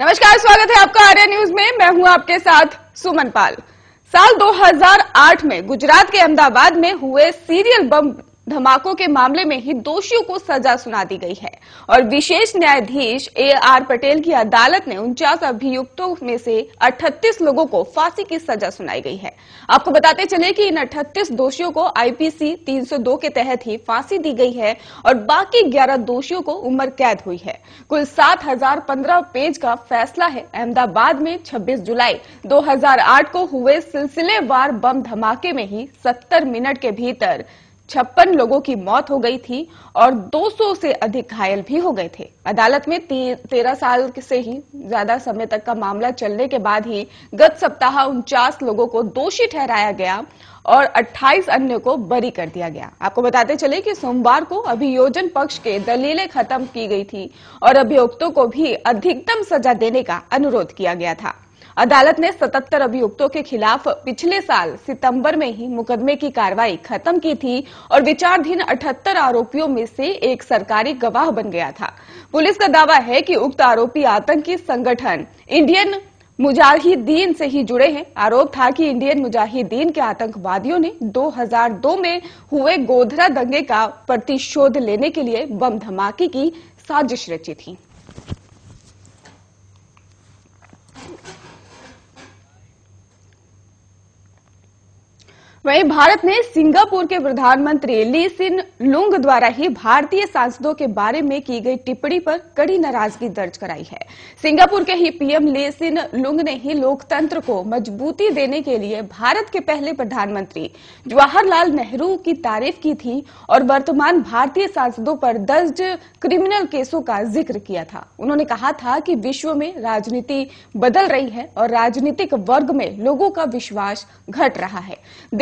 नमस्कार स्वागत है आपका आर्य न्यूज में मैं हूं आपके साथ सुमन पाल साल 2008 में गुजरात के अहमदाबाद में हुए सीरियल बम धमाकों के मामले में ही दोषियों को सजा सुना दी गई है और विशेष न्यायाधीश ए आर पटेल की अदालत ने उनचास अभियुक्तों में से 38 लोगों को फांसी की सजा सुनाई गई है आपको बताते चले कि इन 38 दोषियों को आईपीसी 302 के तहत ही फांसी दी गई है और बाकी 11 दोषियों को उम्र कैद हुई है कुल सात पेज का फैसला है अहमदाबाद में छब्बीस जुलाई दो को हुए सिलसिलेवार बम धमाके में ही सत्तर मिनट के भीतर छप्पन लोगों की मौत हो गई थी और 200 से अधिक घायल भी हो गए थे अदालत में तेरह साल से ही ज्यादा समय तक का मामला चलने के बाद ही गत सप्ताह उनचास लोगों को दोषी ठहराया गया और 28 अन्य को बरी कर दिया गया आपको बताते चले कि सोमवार को अभियोजन पक्ष के दलीलें खत्म की गई थी और अभियुक्तों को भी अधिकतम सजा देने का अनुरोध किया गया था अदालत ने 77 अभियुक्तों के खिलाफ पिछले साल सितंबर में ही मुकदमे की कार्रवाई खत्म की थी और विचारधीन 78 आरोपियों में से एक सरकारी गवाह बन गया था पुलिस का दावा है कि उक्त आरोपी आतंकी संगठन इंडियन मुजाहिदीन से ही जुड़े हैं आरोप था कि इंडियन मुजाहिदीन के आतंकवादियों ने 2002 में हुए गोधरा दंगे का प्रतिशोध लेने के लिए बम धमाके की साजिश रची थी वहीं भारत ने सिंगापुर के प्रधानमंत्री ली सिन लुंग द्वारा ही भारतीय सांसदों के बारे में की गई टिप्पणी पर कड़ी नाराजगी दर्ज कराई है सिंगापुर के ही पीएम ली सिन लुंग ने ही लोकतंत्र को मजबूती देने के लिए भारत के पहले प्रधानमंत्री जवाहरलाल नेहरू की तारीफ की थी और वर्तमान भारतीय सांसदों पर दर्ज क्रिमिनल केसों का जिक्र किया था उन्होंने कहा था कि विश्व में राजनीति बदल रही है और राजनीतिक वर्ग में लोगों का विश्वास घट रहा है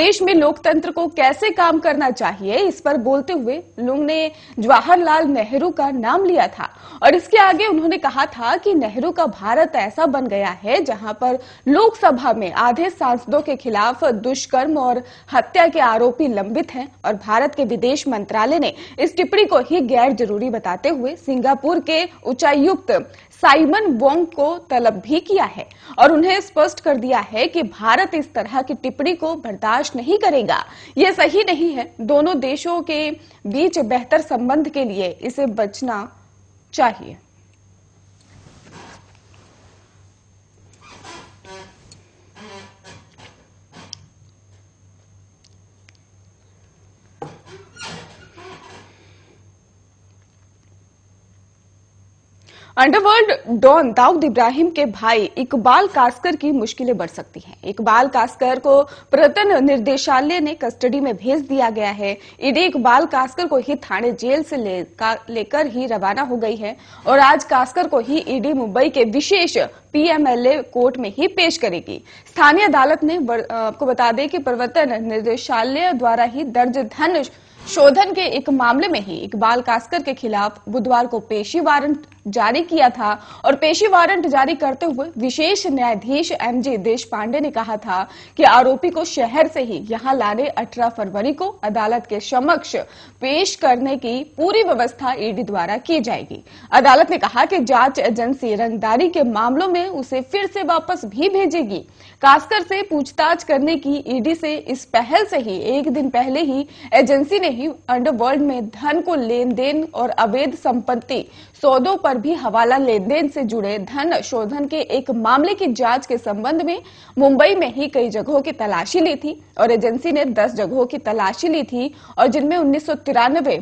देश में लोकतंत्र को कैसे काम करना चाहिए इस पर बोलते हुए लुंग ने जवाहरलाल नेहरू का नाम लिया था और इसके आगे उन्होंने कहा था कि नेहरू का भारत ऐसा बन गया है जहां पर लोकसभा में आधे सांसदों के खिलाफ दुष्कर्म और हत्या के आरोपी लंबित हैं और भारत के विदेश मंत्रालय ने इस टिप्पणी को ही गैर जरूरी बताते हुए सिंगापुर के उच्चायुक्त साइमन वोंग को तलब भी किया है और उन्हें स्पष्ट कर दिया है कि भारत इस तरह की टिप्पणी को बर्दाश्त नहीं करेगा ये सही नहीं है दोनों देशों के बीच बेहतर संबंध के लिए इसे बचना चाहिए अंडरवर्ल्ड डॉन दाऊद इब्राहिम के भाई इकबाल कास्कर की मुश्किलें बढ़ सकती हैं। इकबाल कास्कर को प्रवर्तन निर्देशालय ने कस्टडी में भेज दिया गया है ईडी इकबाल कास्कर को ही थाने जेल से ले, लेकर ही रवाना हो गई है और आज कास्कर को ही ईडी e मुंबई के विशेष पीएमएलए कोर्ट में ही पेश करेगी स्थानीय अदालत ने आपको बता दें कि प्रवर्तन निदेशालय द्वारा ही दर्ज धन शोधन के एक मामले में ही इकबाल कास्कर के खिलाफ बुधवार को पेशी वारंट जारी किया था और पेशी वारंट जारी करते हुए विशेष न्यायाधीश एम जे देश पांडे ने कहा था कि आरोपी को शहर से ही यहां लाने 18 फरवरी को अदालत के समक्ष पेश करने की पूरी व्यवस्था ईडी द्वारा की जाएगी अदालत ने कहा कि जांच एजेंसी रंगदारी के मामलों में उसे फिर से वापस भी भेजेगी कास्कर से पूछताछ करने की ईडी से इस पहल से ही एक दिन पहले ही एजेंसी ने ही अंडरवर्ल्ड में धन को लेन देन और अवैध संपत्ति सौदों पर भी हवाला लेन देन से जुड़े धन शोधन के एक मामले की जांच के संबंध में मुंबई में ही कई जगहों की तलाशी ली थी और एजेंसी ने 10 जगहों की तलाशी ली थी और जिनमें उन्नीस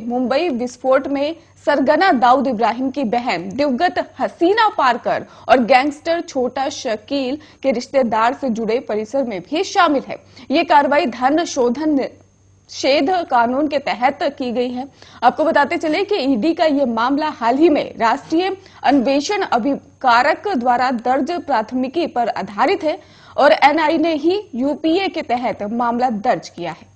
मुंबई विस्फोट में सरगना दाऊद इब्राहिम की बहन दिवगत हसीना पारकर और गैंगस्टर छोटा शकील के रिश्तेदार से जुड़े परिसर में भी शामिल है ये कार्रवाई धन शोधन शेध कानून के तहत की गई है आपको बताते चले कि ईडी e का यह मामला हाल ही में राष्ट्रीय अन्वेषण अभिकारक द्वारा दर्ज प्राथमिकी पर आधारित है और एनआई ने ही यूपीए के तहत मामला दर्ज किया है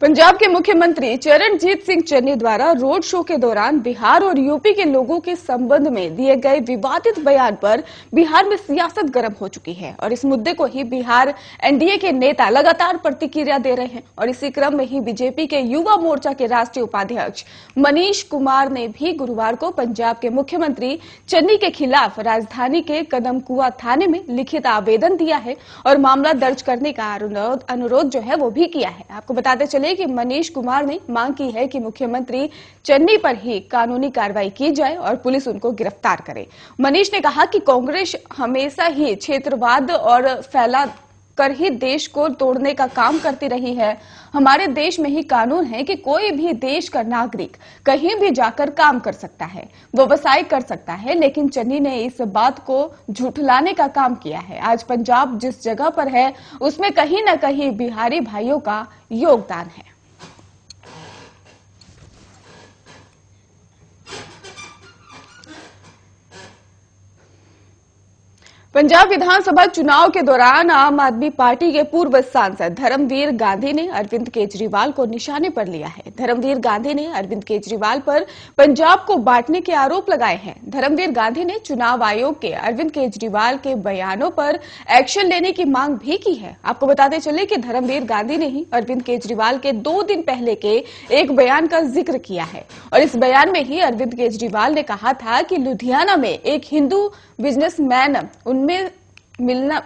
पंजाब के मुख्यमंत्री चरणजीत सिंह चन्नी द्वारा रोड शो के दौरान बिहार और यूपी के लोगों के संबंध में दिए गए विवादित बयान पर बिहार में सियासत गर्म हो चुकी है और इस मुद्दे को ही बिहार एनडीए के नेता लगातार प्रतिक्रिया दे रहे हैं और इसी क्रम में ही बीजेपी के युवा मोर्चा के राष्ट्रीय उपाध्यक्ष मनीष कुमार ने भी गुरुवार को पंजाब के मुख्यमंत्री चन्नी के खिलाफ राजधानी के कदमकुआ थाने में लिखित आवेदन दिया है और मामला दर्ज करने का अनुरोध जो है वो भी किया है आपको बताते चले है कि मनीष कुमार ने मांग की है कि मुख्यमंत्री चन्नी पर ही कानूनी कार्रवाई की जाए और पुलिस उनको गिरफ्तार करे मनीष ने कहा कि कांग्रेस हमेशा ही क्षेत्रवाद और फैला कर ही देश को तोड़ने का काम करती रही है हमारे देश में ही कानून है कि कोई भी देश का नागरिक कहीं भी जाकर काम कर सकता है व्यवसाय कर सकता है लेकिन चन्नी ने इस बात को झूठलाने का काम किया है आज पंजाब जिस जगह पर है उसमें कहीं ना कहीं बिहारी भाइयों का योगदान है पंजाब विधानसभा चुनाव के दौरान आम आदमी पार्टी के पूर्व सांसद धर्मवीर गांधी ने अरविंद केजरीवाल को निशाने पर लिया है धर्मवीर गांधी ने अरविंद केजरीवाल पर पंजाब को बांटने के आरोप लगाए हैं धर्मवीर गांधी ने चुनाव आयोग के अरविंद केजरीवाल के बयानों पर एक्शन लेने की मांग भी की है आपको बताते चले कि धर्मवीर गांधी ने ही अरविंद केजरीवाल के दो दिन पहले के एक बयान का जिक्र किया है और इस बयान में ही अरविंद केजरीवाल ने कहा था कि लुधियाना में एक हिंदू बिजनेसमैन में मिलना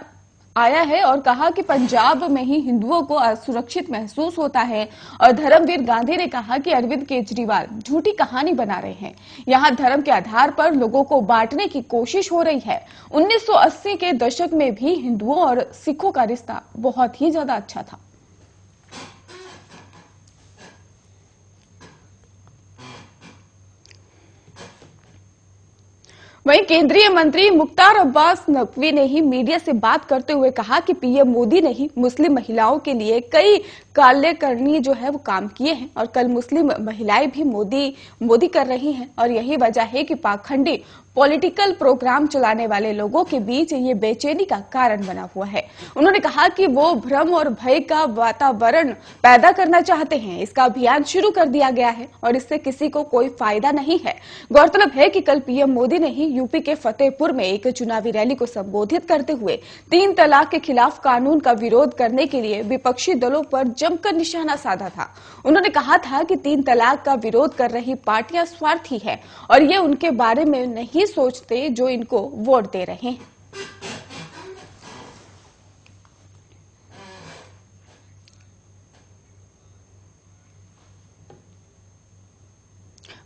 आया है और कहा कि पंजाब में ही हिंदुओं को असुरक्षित महसूस होता है और धर्मवीर गांधी ने कहा कि अरविंद केजरीवाल झूठी कहानी बना रहे हैं यहां धर्म के आधार पर लोगों को बांटने की कोशिश हो रही है 1980 के दशक में भी हिंदुओं और सिखों का रिश्ता बहुत ही ज्यादा अच्छा था वहीं केंद्रीय मंत्री मुख्तार अब्बास नकवी ने ही मीडिया से बात करते हुए कहा कि पीएम मोदी ने ही मुस्लिम महिलाओं के लिए कई कार्यकरणीय जो है वो काम किए हैं और कल मुस्लिम महिलाएं भी मोदी मोदी कर रही हैं और यही वजह है कि पाखंडी पॉलिटिकल प्रोग्राम चलाने वाले लोगों के बीच ये बेचैनी का कारण बना हुआ है उन्होंने कहा कि वो भ्रम और भय का वातावरण पैदा करना चाहते हैं इसका अभियान शुरू कर दिया गया है और इससे किसी को कोई फायदा नहीं है गौरतलब है कि कल पीएम मोदी ने ही यूपी के फतेहपुर में एक चुनावी रैली को संबोधित करते हुए तीन तलाक के खिलाफ कानून का विरोध करने के लिए विपक्षी दलों पर जमकर निशाना साधा था उन्होंने कहा था कि तीन तलाक का विरोध कर रही पार्टियां स्वार्थी है और ये उनके बारे में नहीं नहीं सोचते जो इनको वोट दे रहे हैं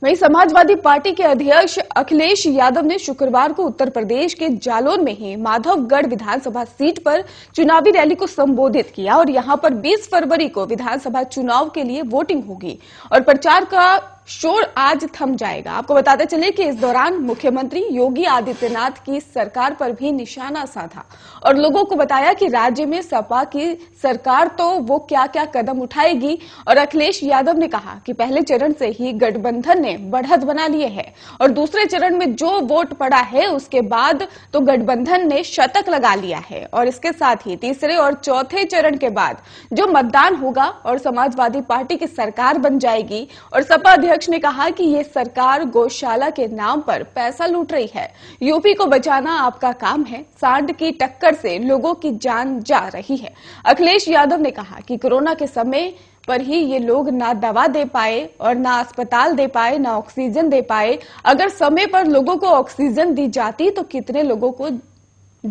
वहीं समाजवादी पार्टी के अध्यक्ष अखिलेश यादव ने शुक्रवार को उत्तर प्रदेश के जालौन में ही माधवगढ़ विधानसभा सीट पर चुनावी रैली को संबोधित किया और यहां पर 20 फरवरी को विधानसभा चुनाव के लिए वोटिंग होगी और प्रचार का शोर आज थम जाएगा आपको बताते चले कि इस दौरान मुख्यमंत्री योगी आदित्यनाथ की सरकार पर भी निशाना साधा और लोगों को बताया कि राज्य में सपा की सरकार तो वो क्या क्या कदम उठाएगी और अखिलेश यादव ने कहा कि पहले चरण से ही गठबंधन ने बढ़त बना लिए है और दूसरे चरण में जो वोट पड़ा है उसके बाद तो गठबंधन ने शतक लगा लिया है और इसके साथ ही तीसरे और चौथे चरण के बाद जो मतदान होगा और समाजवादी पार्टी की सरकार बन जाएगी और सपा अध्यक्ष अध्यक्ष ने कहा कि ये सरकार गौशाला के नाम पर पैसा लूट रही है यूपी को बचाना आपका काम है सांड की टक्कर से लोगों की जान जा रही है अखिलेश यादव ने कहा कि कोरोना के समय पर ही ये लोग ना दवा दे पाए और ना अस्पताल दे पाए ना ऑक्सीजन दे पाए अगर समय पर लोगों को ऑक्सीजन दी जाती तो कितने लोगों को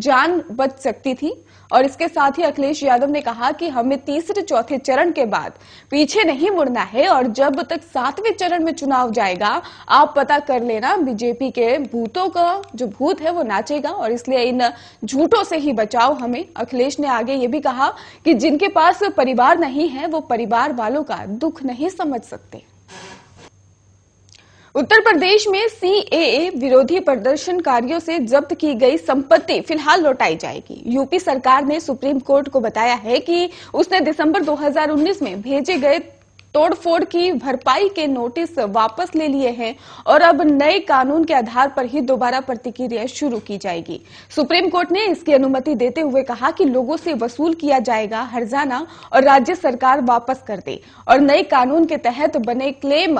जान बच सकती थी और इसके साथ ही अखिलेश यादव ने कहा कि हमें तीसरे चौथे चरण के बाद पीछे नहीं मुड़ना है और जब तक सातवें चरण में चुनाव जाएगा आप पता कर लेना बीजेपी के भूतों का जो भूत है वो नाचेगा और इसलिए इन झूठों से ही बचाओ हमें अखिलेश ने आगे ये भी कहा कि जिनके पास परिवार नहीं है वो परिवार वालों का दुख नहीं समझ सकते उत्तर प्रदेश में सीएए विरोधी प्रदर्शनकारियों से जब्त की गई संपत्ति फिलहाल लौटाई जाएगी यूपी सरकार ने सुप्रीम कोर्ट को बताया है कि उसने दिसंबर 2019 में भेजे गए तोड़फोड़ की भरपाई के नोटिस वापस ले लिए हैं और अब नए कानून के आधार पर ही दोबारा प्रतिक्रिया शुरू की जाएगी सुप्रीम कोर्ट ने इसकी अनुमति देते हुए कहा कि लोगों से वसूल किया जाएगा हर्जाना और राज्य सरकार वापस कर दे और नए कानून के तहत बने क्लेम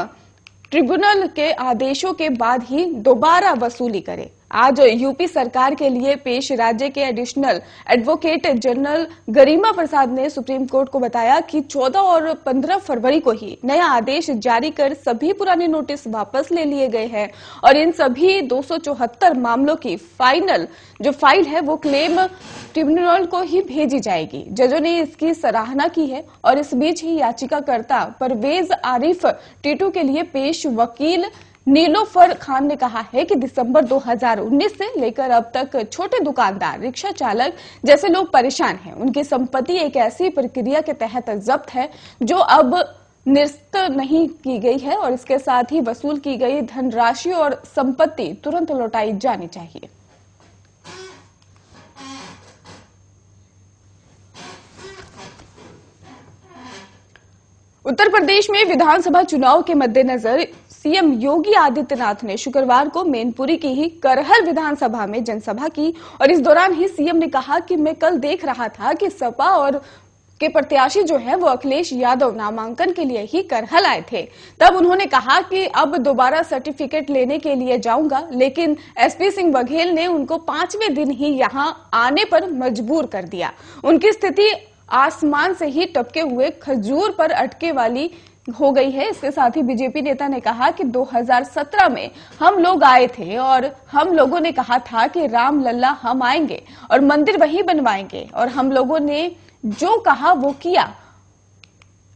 ट्रिब्यूनल के आदेशों के बाद ही दोबारा वसूली करे आज यूपी सरकार के लिए पेश राज्य के additional advocate general Garima Prasad ने सुप्रीम कोर्ट को बताया कि 14 और 15 फरवरी को ही नया आदेश जारी कर सभी पुराने नोटिस वापस ले लिए गए हैं और इन सभी दो मामलों की फाइनल जो फाइल है वो क्लेम ट्रिब्यूनल को ही भेजी जाएगी जजों ने इसकी सराहना की है और इस बीच ही याचिकाकर्ता परवेज आरिफ टीटू के लिए पेश वकील नीलोफर खान ने कहा है कि दिसंबर 2019 से लेकर अब तक छोटे दुकानदार रिक्शा चालक जैसे लोग परेशान हैं उनकी संपत्ति एक ऐसी प्रक्रिया के तहत जब्त है जो अब निरस्त नहीं की गई है और इसके साथ ही वसूल की गई धनराशि और संपत्ति तुरंत लौटाई जानी चाहिए उत्तर प्रदेश में विधानसभा चुनाव के मद्देनजर सीएम योगी आदित्यनाथ ने शुक्रवार को मेनपुरी की ही करहल विधानसभा में जनसभा की और इस दौरान ही सीएम ने कहा कि मैं कल देख रहा था कि सपा और के प्रत्याशी जो है वो अखिलेश यादव नामांकन के लिए ही करहल आए थे तब उन्होंने कहा कि अब दोबारा सर्टिफिकेट लेने के लिए जाऊंगा लेकिन एसपी सिंह बघेल ने उनको पांचवें दिन ही यहां आने पर मजबूर कर दिया उनकी स्थिति आसमान से ही टपके हुए खजूर पर अटके वाली हो गई है इसके साथ ही बीजेपी नेता ने कहा कि 2017 में हम लोग आए थे और हम लोगों ने कहा था कि राम लल्ला हम आएंगे और मंदिर वही बनवाएंगे और हम लोगों ने जो कहा वो किया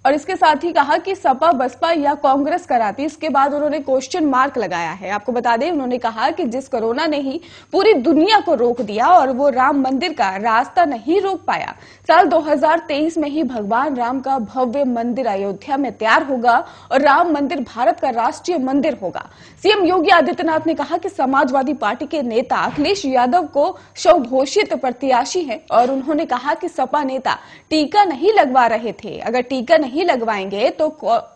और इसके साथ ही कहा कि सपा बसपा या कांग्रेस कराती इसके बाद उन्होंने क्वेश्चन मार्क लगाया है आपको बता दें उन्होंने कहा कि जिस कोरोना ने ही पूरी दुनिया को रोक दिया और वो राम मंदिर का रास्ता नहीं रोक पाया साल 2023 में ही भगवान राम का भव्य मंदिर अयोध्या में तैयार होगा और राम मंदिर भारत का राष्ट्रीय मंदिर होगा सीएम योगी आदित्यनाथ ने कहा कि समाजवादी पार्टी के नेता अखिलेश यादव को स्वघोषित प्रत्याशी है और उन्होंने कहा कि सपा नेता टीका नहीं लगवा रहे थे अगर टीका नहीं नहीं लगवाएंगे तो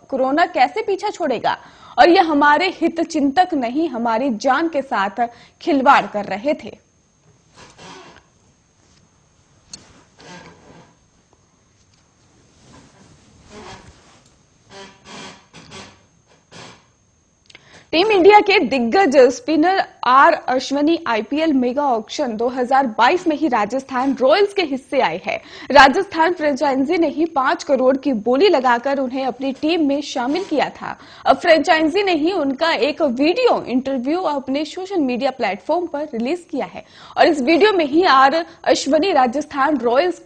कोरोना कैसे पीछा छोड़ेगा और ये हमारे हित चिंतक नहीं हमारी जान के साथ खिलवाड़ कर रहे थे टीम इंडिया के दिग्गज spinner R Ashwin IPL mega auction 2022 में ही राजस्थान रॉयल्स के हिस्से आए हैं राजस्थान फ्रेंचाइजी ने ही पांच करोड़ की बोली लगाकर उन्हें अपनी टीम में शामिल किया था अब फ्रेंचाइजी ने ही उनका एक वीडियो इंटरव्यू अपने सोशल मीडिया प्लेटफॉर्म पर रिलीज किया है और इस वीडियो में ही आर अश्वनी राजस्थान रॉयल्स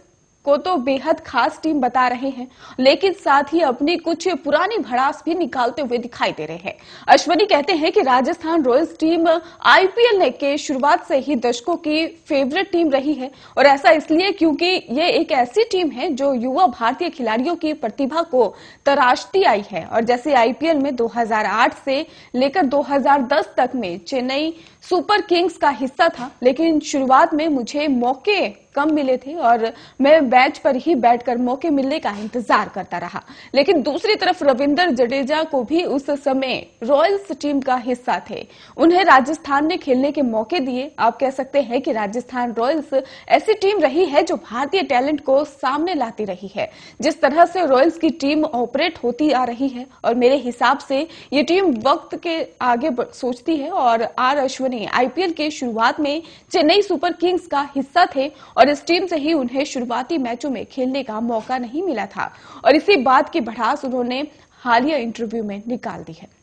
को तो बेहद खास टीम बता रहे हैं लेकिन साथ ही अपनी कुछ पुरानी भड़ास भी निकालते हुए दिखाई दे रहे हैं अश्वनी कहते हैं कि राजस्थान रॉयल्स टीम आईपीएल के शुरुआत से ही दर्शकों की फेवरेट टीम रही है और ऐसा इसलिए क्योंकि ये एक ऐसी टीम है जो युवा भारतीय खिलाड़ियों की प्रतिभा को तराशती आई है और जैसे आईपीएल में 2008 से लेकर 2010 तक में चेन्नई सुपर किंग्स का हिस्सा था लेकिन शुरुआत में मुझे मौके कम मिले थे और मैं बैच पर ही बैठकर मौके मिलने का इंतजार करता रहा लेकिन दूसरी तरफ रविंदर जडेजा को भी उस समय रॉयल्स टीम का हिस्सा थे उन्हें राजस्थान ने खेलने के मौके दिए आप कह सकते हैं कि राजस्थान रॉयल्स ऐसी टीम रही है जो भारतीय टैलेंट को सामने लाती रही है जिस तरह से रॉयल्स की टीम ऑपरेट होती आ रही है और मेरे हिसाब से ये टीम वक्त के आगे सोचती है और आर अश्वनी आईपीएल के शुरुआत में चेन्नई सुपर किंग्स का हिस्सा थे और और इस टीम से ही उन्हें शुरुआती मैचों में खेलने का मौका नहीं मिला था और इसी बात की भड़ास उन्होंने हालिया इंटरव्यू में निकाल दी है